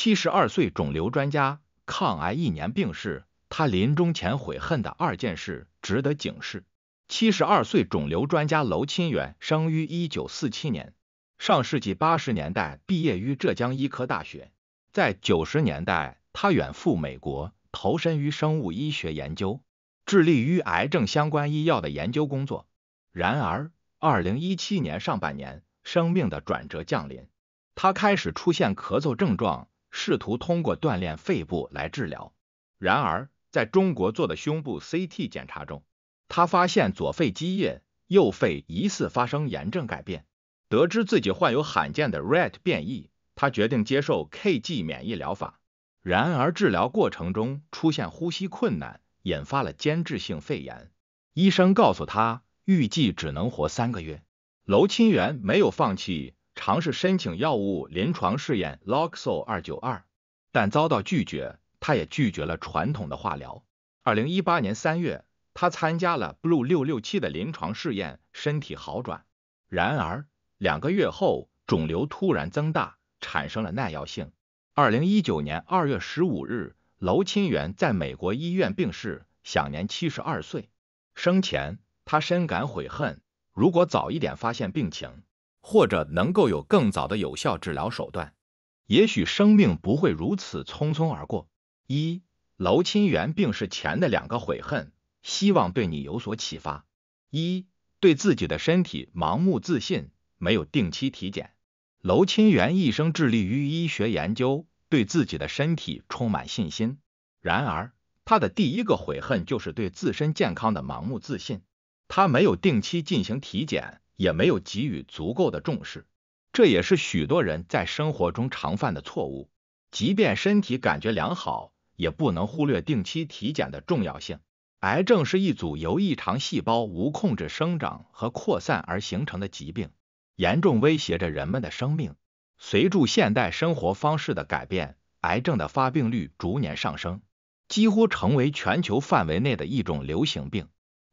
七十二岁肿瘤专家抗癌一年病逝，他临终前悔恨的二件事值得警示。七十二岁肿瘤专家楼清元生于一九四七年，上世纪八十年代毕业于浙江医科大学，在九十年代他远赴美国，投身于生物医学研究，致力于癌症相关医药的研究工作。然而，二零一七年上半年，生命的转折降临，他开始出现咳嗽症状。试图通过锻炼肺部来治疗。然而，在中国做的胸部 CT 检查中，他发现左肺积液，右肺疑似发生炎症改变。得知自己患有罕见的 RET 变异，他决定接受 Kg 免疫疗法。然而，治疗过程中出现呼吸困难，引发了间质性肺炎。医生告诉他，预计只能活三个月。娄清源没有放弃。尝试申请药物临床试验，Lockso 二九二，但遭到拒绝。他也拒绝了传统的化疗。二零一八年三月，他参加了 Blue 六六七的临床试验，身体好转。然而，两个月后，肿瘤突然增大，产生了耐药性。二零一九年二月十五日，楼清源在美国医院病逝，享年七十二岁。生前，他深感悔恨，如果早一点发现病情。或者能够有更早的有效治疗手段，也许生命不会如此匆匆而过。一，楼清源病逝前的两个悔恨，希望对你有所启发。一对自己的身体盲目自信，没有定期体检。楼清源一生致力于医学研究，对自己的身体充满信心。然而，他的第一个悔恨就是对自身健康的盲目自信，他没有定期进行体检。也没有给予足够的重视，这也是许多人在生活中常犯的错误。即便身体感觉良好，也不能忽略定期体检的重要性。癌症是一组由异常细胞无控制生长和扩散而形成的疾病，严重威胁着人们的生命。随着现代生活方式的改变，癌症的发病率逐年上升，几乎成为全球范围内的一种流行病。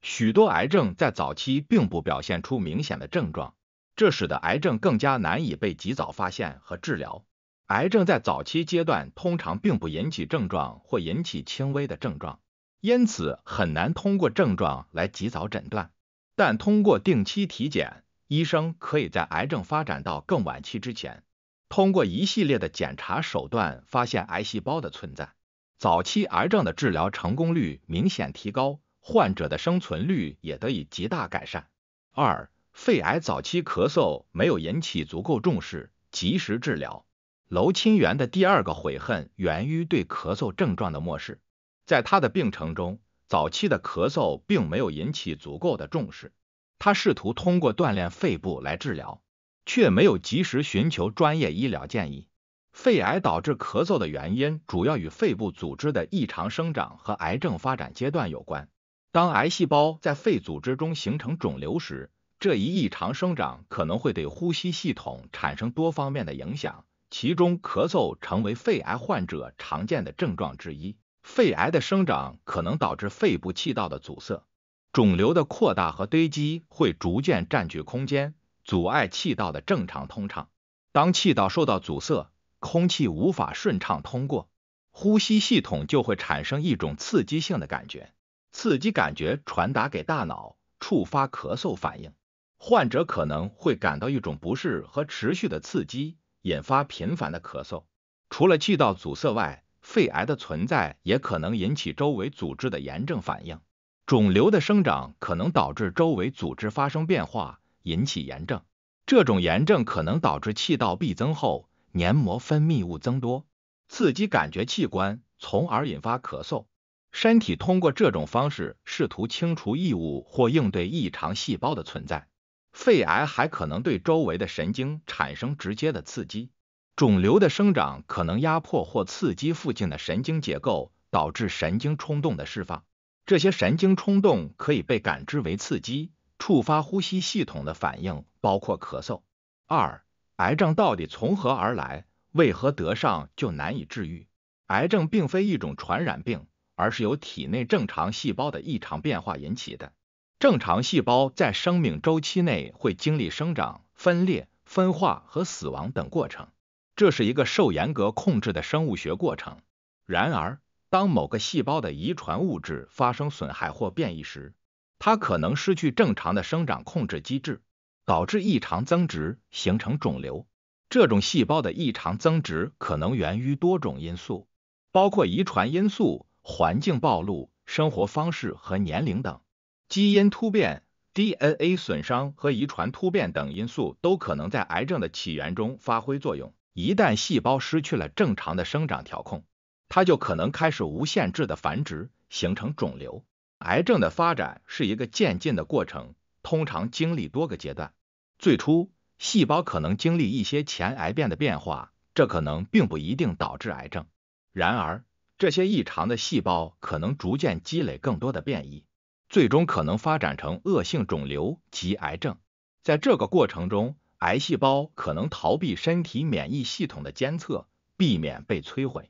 许多癌症在早期并不表现出明显的症状，这使得癌症更加难以被及早发现和治疗。癌症在早期阶段通常并不引起症状或引起轻微的症状，因此很难通过症状来及早诊断。但通过定期体检，医生可以在癌症发展到更晚期之前，通过一系列的检查手段发现癌细胞的存在。早期癌症的治疗成功率明显提高。患者的生存率也得以极大改善。二、肺癌早期咳嗽没有引起足够重视，及时治疗。娄清元的第二个悔恨源于对咳嗽症状的漠视。在他的病程中，早期的咳嗽并没有引起足够的重视。他试图通过锻炼肺部来治疗，却没有及时寻求专业医疗建议。肺癌导致咳嗽的原因主要与肺部组织的异常生长和癌症发展阶段有关。当癌细胞在肺组织中形成肿瘤时，这一异常生长可能会对呼吸系统产生多方面的影响。其中，咳嗽成为肺癌患者常见的症状之一。肺癌的生长可能导致肺部气道的阻塞，肿瘤的扩大和堆积会逐渐占据空间，阻碍气道的正常通畅。当气道受到阻塞，空气无法顺畅通过，呼吸系统就会产生一种刺激性的感觉。刺激感觉传达给大脑，触发咳嗽反应。患者可能会感到一种不适和持续的刺激，引发频繁的咳嗽。除了气道阻塞外，肺癌的存在也可能引起周围组织的炎症反应。肿瘤的生长可能导致周围组织发生变化，引起炎症。这种炎症可能导致气道壁增厚、黏膜分泌物增多，刺激感觉器官，从而引发咳嗽。身体通过这种方式试图清除异物或应对异常细胞的存在。肺癌还可能对周围的神经产生直接的刺激，肿瘤的生长可能压迫或刺激附近的神经结构，导致神经冲动的释放。这些神经冲动可以被感知为刺激，触发呼吸系统的反应，包括咳嗽。二、癌症到底从何而来？为何得上就难以治愈？癌症并非一种传染病。而是由体内正常细胞的异常变化引起的。正常细胞在生命周期内会经历生长、分裂、分化和死亡等过程，这是一个受严格控制的生物学过程。然而，当某个细胞的遗传物质发生损害或变异时，它可能失去正常的生长控制机制，导致异常增殖，形成肿瘤。这种细胞的异常增殖可能源于多种因素，包括遗传因素。环境暴露、生活方式和年龄等，基因突变、DNA 损伤和遗传突变等因素都可能在癌症的起源中发挥作用。一旦细胞失去了正常的生长调控，它就可能开始无限制的繁殖，形成肿瘤。癌症的发展是一个渐进的过程，通常经历多个阶段。最初，细胞可能经历一些前癌变的变化，这可能并不一定导致癌症。然而，这些异常的细胞可能逐渐积累更多的变异，最终可能发展成恶性肿瘤及癌症。在这个过程中，癌细胞可能逃避身体免疫系统的监测，避免被摧毁；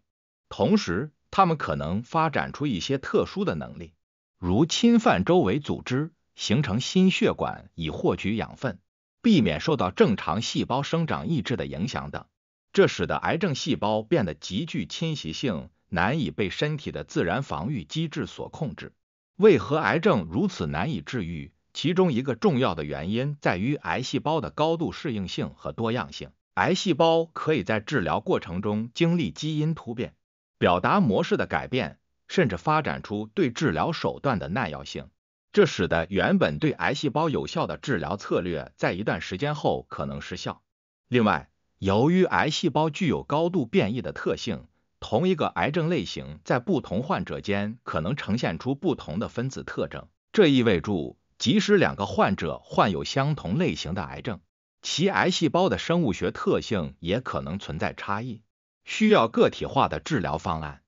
同时，它们可能发展出一些特殊的能力，如侵犯周围组织、形成心血管以获取养分、避免受到正常细胞生长抑制的影响等。这使得癌症细胞变得极具侵袭性。难以被身体的自然防御机制所控制。为何癌症如此难以治愈？其中一个重要的原因在于癌细胞的高度适应性和多样性。癌细胞可以在治疗过程中经历基因突变、表达模式的改变，甚至发展出对治疗手段的耐药性，这使得原本对癌细胞有效的治疗策略在一段时间后可能失效。另外，由于癌细胞具有高度变异的特性。同一个癌症类型在不同患者间可能呈现出不同的分子特征，这意味着即使两个患者患有相同类型的癌症，其癌细胞的生物学特性也可能存在差异，需要个体化的治疗方案。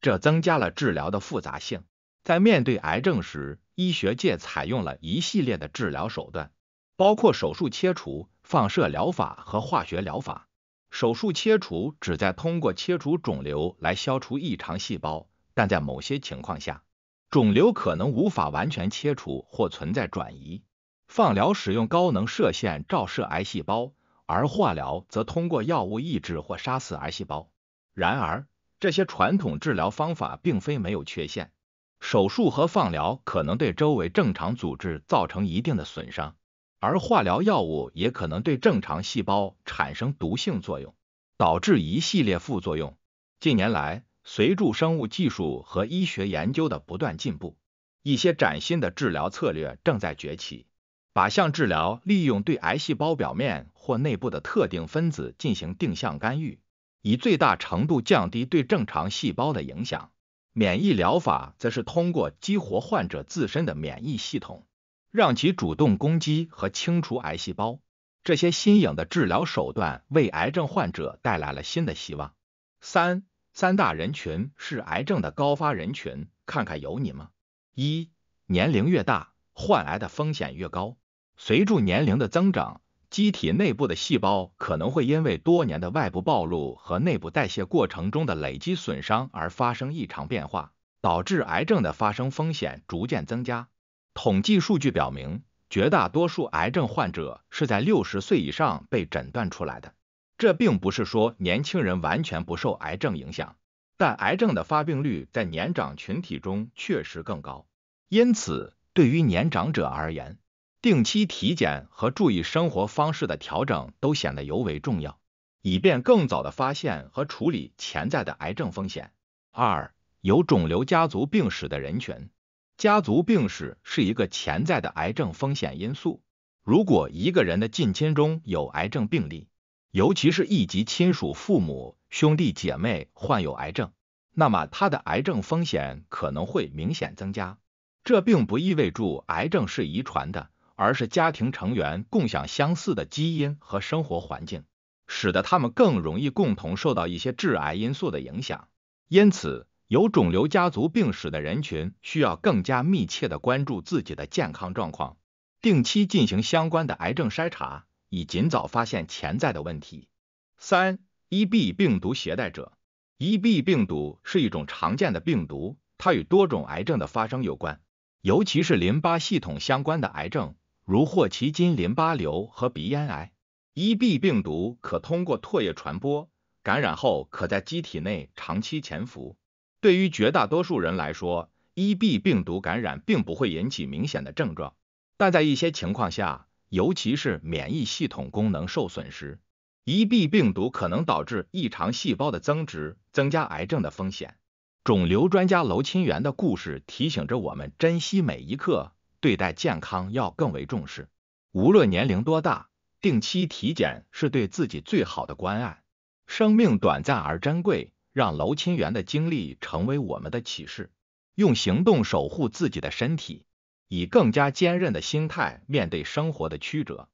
这增加了治疗的复杂性。在面对癌症时，医学界采用了一系列的治疗手段，包括手术切除、放射疗法和化学疗法。手术切除旨在通过切除肿瘤来消除异常细胞，但在某些情况下，肿瘤可能无法完全切除或存在转移。放疗使用高能射线照射癌细胞，而化疗则通过药物抑制或杀死癌细胞。然而，这些传统治疗方法并非没有缺陷，手术和放疗可能对周围正常组织造成一定的损伤。而化疗药物也可能对正常细胞产生毒性作用，导致一系列副作用。近年来，随着生物技术和医学研究的不断进步，一些崭新的治疗策略正在崛起。靶向治疗利用对癌细胞表面或内部的特定分子进行定向干预，以最大程度降低对正常细胞的影响。免疫疗法则是通过激活患者自身的免疫系统。让其主动攻击和清除癌细胞，这些新颖的治疗手段为癌症患者带来了新的希望。三三大人群是癌症的高发人群，看看有你吗？一，年龄越大，患癌的风险越高。随着年龄的增长，机体内部的细胞可能会因为多年的外部暴露和内部代谢过程中的累积损伤而发生异常变化，导致癌症的发生风险逐渐增加。统计数据表明，绝大多数癌症患者是在六十岁以上被诊断出来的。这并不是说年轻人完全不受癌症影响，但癌症的发病率在年长群体中确实更高。因此，对于年长者而言，定期体检和注意生活方式的调整都显得尤为重要，以便更早的发现和处理潜在的癌症风险。二、有肿瘤家族病史的人群。家族病史是一个潜在的癌症风险因素。如果一个人的近亲中有癌症病例，尤其是一级亲属（父母、兄弟姐妹）患有癌症，那么他的癌症风险可能会明显增加。这并不意味着癌症是遗传的，而是家庭成员共享相似的基因和生活环境，使得他们更容易共同受到一些致癌因素的影响。因此，有肿瘤家族病史的人群需要更加密切的关注自己的健康状况，定期进行相关的癌症筛查，以尽早发现潜在的问题。三、EB 病毒携带者，EB 病毒是一种常见的病毒，它与多种癌症的发生有关，尤其是淋巴系统相关的癌症，如霍奇金淋巴瘤和鼻咽癌。EB 病毒可通过唾液传播，感染后可在机体内长期潜伏。对于绝大多数人来说，EB 病毒感染并不会引起明显的症状，但在一些情况下，尤其是免疫系统功能受损时，EB 病毒可能导致异常细胞的增殖，增加癌症的风险。肿瘤专家娄清元的故事提醒着我们，珍惜每一刻，对待健康要更为重视。无论年龄多大，定期体检是对自己最好的关爱。生命短暂而珍贵。让楼清源的经历成为我们的启示，用行动守护自己的身体，以更加坚韧的心态面对生活的曲折。